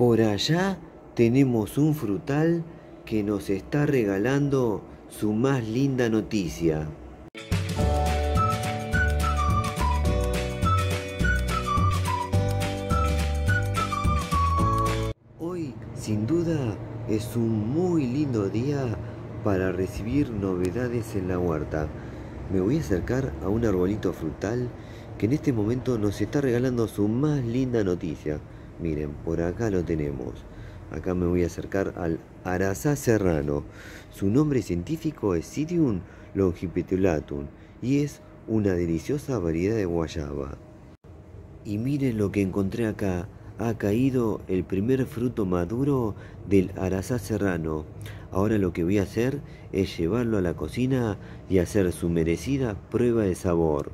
Por allá tenemos un frutal que nos está regalando su más linda noticia. Hoy, sin duda, es un muy lindo día para recibir novedades en la huerta. Me voy a acercar a un arbolito frutal que en este momento nos está regalando su más linda noticia. Miren, por acá lo tenemos. Acá me voy a acercar al Arazá serrano. Su nombre científico es Sidium longipitulatum y es una deliciosa variedad de guayaba. Y miren lo que encontré acá. Ha caído el primer fruto maduro del Arazá serrano. Ahora lo que voy a hacer es llevarlo a la cocina y hacer su merecida prueba de sabor.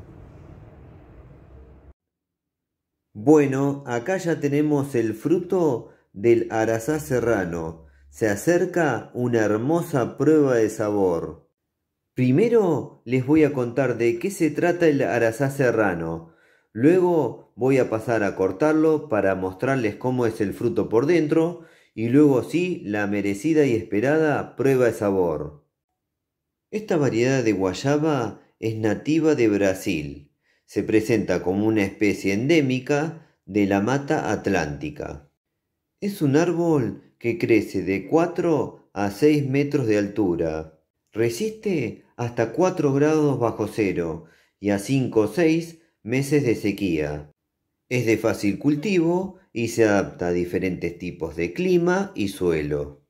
Bueno, acá ya tenemos el fruto del arazá serrano. Se acerca una hermosa prueba de sabor. Primero les voy a contar de qué se trata el arazá serrano. Luego voy a pasar a cortarlo para mostrarles cómo es el fruto por dentro y luego sí la merecida y esperada prueba de sabor. Esta variedad de guayaba es nativa de Brasil se presenta como una especie endémica de la mata atlántica. Es un árbol que crece de 4 a 6 metros de altura. Resiste hasta 4 grados bajo cero y a 5 o 6 meses de sequía. Es de fácil cultivo y se adapta a diferentes tipos de clima y suelo.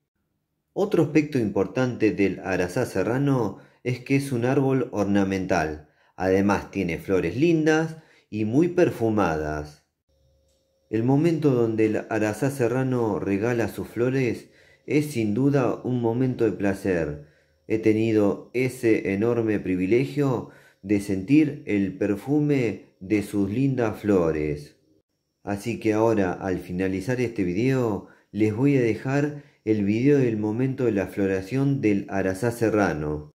Otro aspecto importante del arazá serrano es que es un árbol ornamental Además tiene flores lindas y muy perfumadas. El momento donde el Arazá Serrano regala sus flores es sin duda un momento de placer. He tenido ese enorme privilegio de sentir el perfume de sus lindas flores. Así que ahora, al finalizar este video, les voy a dejar el video del momento de la floración del Arazá Serrano.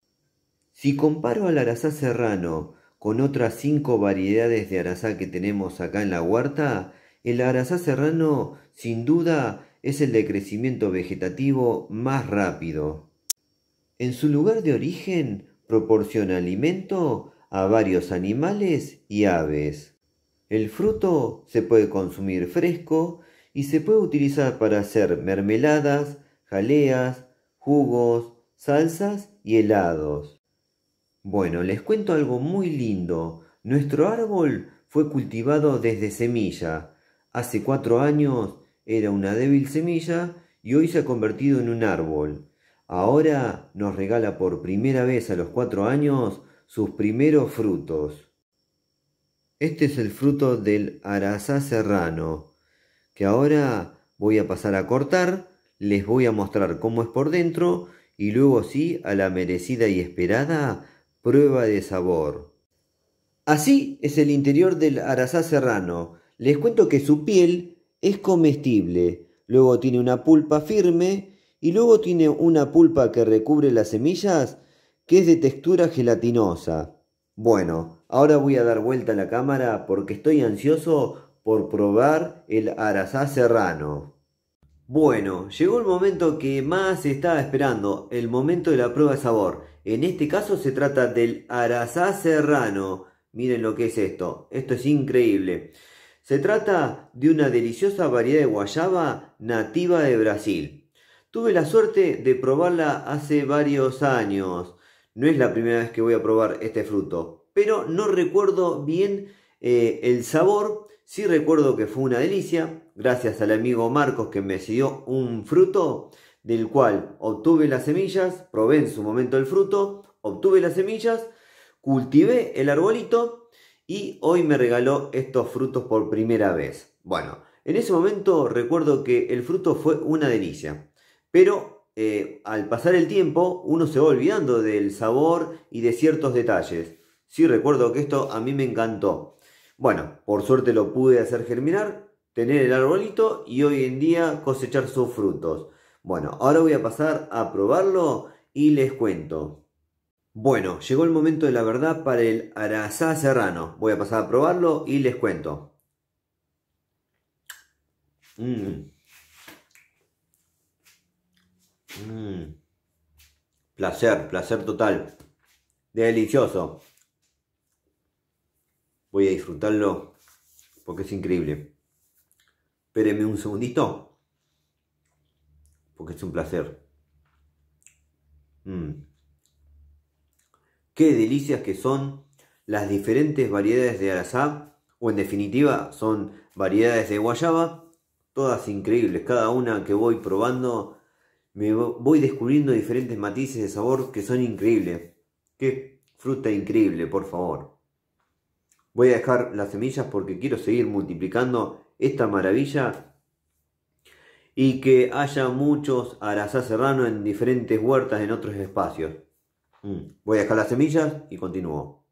Si comparo al arazá serrano con otras cinco variedades de arazá que tenemos acá en la huerta, el arazá serrano sin duda es el de crecimiento vegetativo más rápido. En su lugar de origen proporciona alimento a varios animales y aves. El fruto se puede consumir fresco y se puede utilizar para hacer mermeladas, jaleas, jugos, salsas y helados. Bueno, les cuento algo muy lindo. Nuestro árbol fue cultivado desde semilla. Hace cuatro años era una débil semilla y hoy se ha convertido en un árbol. Ahora nos regala por primera vez a los cuatro años sus primeros frutos. Este es el fruto del arazá serrano, que ahora voy a pasar a cortar, les voy a mostrar cómo es por dentro y luego sí a la merecida y esperada prueba de sabor. Así es el interior del arazá serrano. Les cuento que su piel es comestible, luego tiene una pulpa firme y luego tiene una pulpa que recubre las semillas que es de textura gelatinosa. Bueno, ahora voy a dar vuelta a la cámara porque estoy ansioso por probar el arazá serrano. Bueno, llegó el momento que más estaba esperando, el momento de la prueba de sabor. En este caso se trata del arazá serrano. Miren lo que es esto, esto es increíble. Se trata de una deliciosa variedad de guayaba nativa de Brasil. Tuve la suerte de probarla hace varios años. No es la primera vez que voy a probar este fruto, pero no recuerdo bien eh, el sabor Sí recuerdo que fue una delicia, gracias al amigo Marcos que me siguió un fruto del cual obtuve las semillas, probé en su momento el fruto, obtuve las semillas, cultivé el arbolito y hoy me regaló estos frutos por primera vez. Bueno, en ese momento recuerdo que el fruto fue una delicia, pero eh, al pasar el tiempo uno se va olvidando del sabor y de ciertos detalles. Sí recuerdo que esto a mí me encantó. Bueno, por suerte lo pude hacer germinar, tener el arbolito y hoy en día cosechar sus frutos. Bueno, ahora voy a pasar a probarlo y les cuento. Bueno, llegó el momento de la verdad para el arazá serrano. Voy a pasar a probarlo y les cuento. Mmm. Mmm. Placer, placer total. Delicioso voy a disfrutarlo porque es increíble. Espérenme un segundito, porque es un placer. Mm. Qué delicias que son las diferentes variedades de arazá, o en definitiva son variedades de guayaba, todas increíbles, cada una que voy probando me voy descubriendo diferentes matices de sabor que son increíbles. Qué fruta increíble, por favor. Voy a dejar las semillas porque quiero seguir multiplicando esta maravilla y que haya muchos arasá serrano en diferentes huertas en otros espacios. Mm. Voy a dejar las semillas y continúo.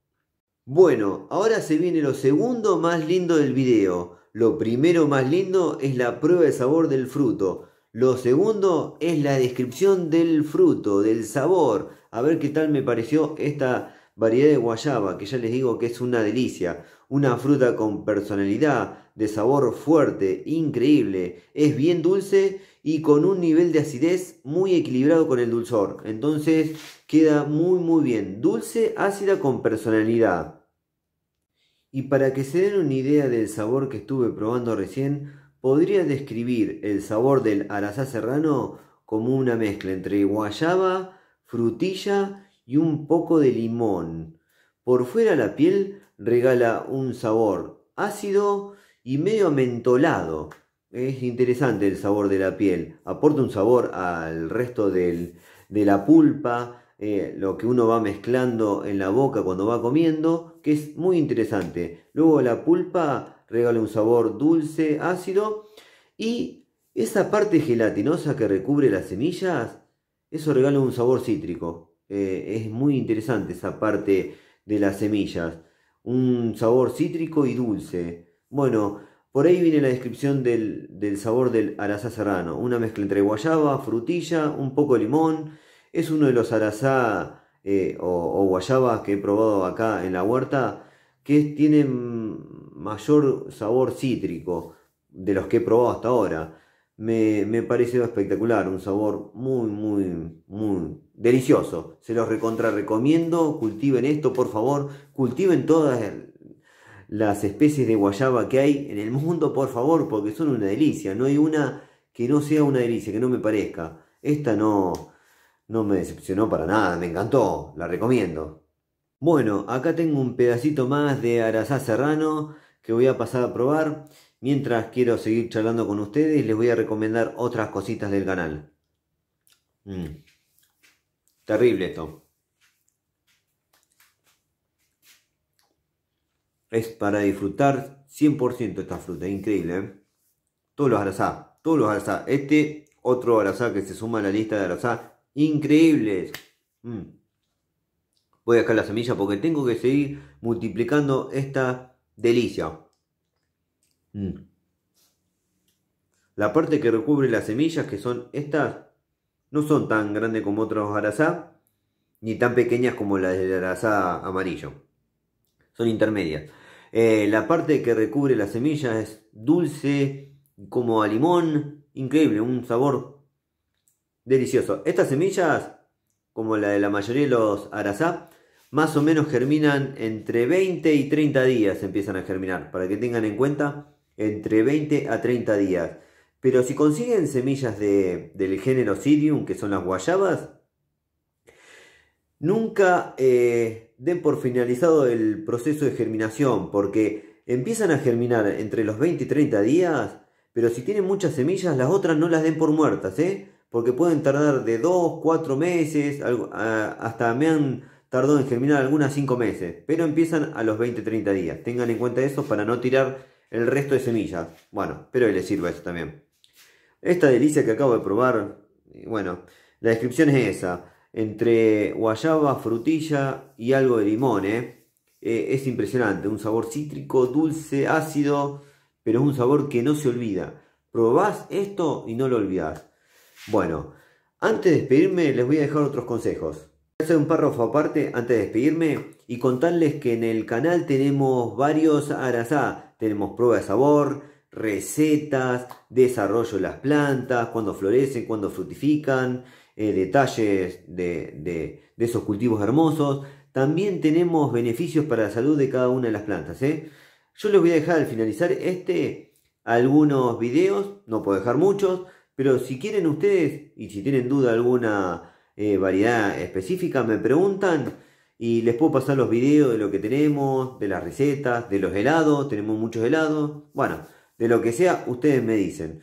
Bueno, ahora se viene lo segundo más lindo del video. Lo primero más lindo es la prueba de sabor del fruto. Lo segundo es la descripción del fruto, del sabor. A ver qué tal me pareció esta variedad de guayaba, que ya les digo que es una delicia, una fruta con personalidad, de sabor fuerte, increíble, es bien dulce y con un nivel de acidez muy equilibrado con el dulzor, entonces queda muy muy bien, dulce, ácida con personalidad. Y para que se den una idea del sabor que estuve probando recién, podría describir el sabor del arazá serrano como una mezcla entre guayaba, frutilla y un poco de limón. Por fuera la piel regala un sabor ácido y medio mentolado Es interesante el sabor de la piel. Aporta un sabor al resto de la pulpa, eh, lo que uno va mezclando en la boca cuando va comiendo, que es muy interesante. Luego la pulpa regala un sabor dulce, ácido y esa parte gelatinosa que recubre las semillas, eso regala un sabor cítrico. Eh, es muy interesante esa parte de las semillas. Un sabor cítrico y dulce. Bueno, por ahí viene la descripción del, sabor del arazá serrano. Una mezcla entre guayaba, frutilla, un poco de limón. Es uno de los arazá eh, o, guayabas que he probado acá en la huerta que tiene mayor sabor cítrico de los que he probado hasta ahora. Me, me pareció espectacular, un sabor muy, muy, muy Delicioso, se los recontra recomiendo, cultiven esto por favor, cultiven todas las especies de guayaba que hay en el mundo por favor, porque son una delicia, no hay una que no sea una delicia, que no me parezca. Esta no, no me decepcionó para nada, me encantó, la recomiendo. Bueno, acá tengo un pedacito más de Arazá Serrano que voy a pasar a probar. Mientras quiero seguir charlando con ustedes, les voy a recomendar otras cositas del canal. Mm. Terrible esto. Es para disfrutar 100% esta fruta, increíble. ¿eh? Todos los arasá, todos los arasá. Este, otro arasá que se suma a la lista de arasá. Increíbles. Mm. Voy a dejar la semilla porque tengo que seguir multiplicando esta delicia. Mm. La parte que recubre las semillas, que son estas, no son tan grandes como otros arazá, ni tan pequeñas como las del arazá amarillo. Son intermedias. Eh, la parte que recubre las semillas es dulce, como a limón. Increíble, un sabor delicioso. Estas semillas, como la de la mayoría de los arazá, más o menos germinan entre 20 y 30 días. Empiezan a germinar, para que tengan en cuenta, entre 20 a 30 días. Pero si consiguen semillas del género Sirium, que son las guayabas, nunca eh, den por finalizado el proceso de germinación, porque empiezan a germinar entre los 20 y 30 días, pero si tienen muchas semillas, las otras no las den por muertas, ¿eh? porque pueden tardar de 2, 4 meses, hasta me han tardado en germinar algunas 5 meses, pero empiezan a los 20, 30 días. Tengan en cuenta eso para no tirar el resto de semillas. Bueno, pero les sirva eso también. Esta delicia que acabo de probar, bueno, la descripción es esa. Entre guayaba, frutilla y algo de limón, ¿eh? Eh, es impresionante. Un sabor cítrico, dulce, ácido, pero es un sabor que no se olvida. Probás esto y no lo olvidás. Bueno, antes de despedirme les voy a dejar otros consejos. Voy a hacer un párrafo aparte antes de despedirme y contarles que en el canal tenemos varios arasá. Tenemos prueba de sabor, recetas, desarrollo de las plantas, cuando florecen, cuando fructifican, eh, detalles de, esos cultivos hermosos. También tenemos beneficios para la salud de cada una de las plantas. ¿eh? Yo les voy a dejar al finalizar este algunos videos, no puedo dejar muchos, pero si quieren ustedes y si tienen duda alguna eh, variedad específica, me preguntan y les puedo pasar los videos de lo que tenemos, de las recetas, de los helados, tenemos muchos helados. Bueno, de lo que sea, ustedes me dicen.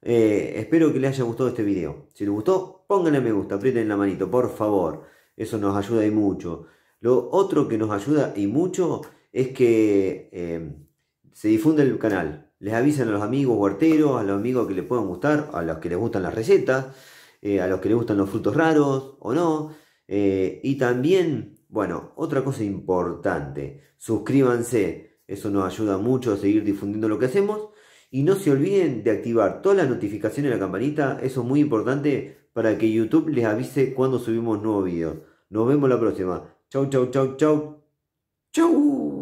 Eh, espero que les haya gustado este video. Si les gustó, pónganle me gusta, aprieten la manito, por favor. Eso nos ayuda y mucho. Lo otro que nos ayuda y mucho es que eh, se difunde el canal. Les avisan a los amigos huerteros, a los amigos que les puedan gustar, a los que les gustan las recetas, eh, a los que les gustan los frutos raros o no. y también, bueno, otra cosa importante, suscríbanse. Eso nos ayuda mucho a seguir difundiendo lo que hacemos. Y no se olviden de activar todas las notificaciones de la campanita, eso es muy importante para que YouTube les avise cuando subimos nuevos videos. Nos vemos la próxima. Chau, chau, chau, chau. Chau.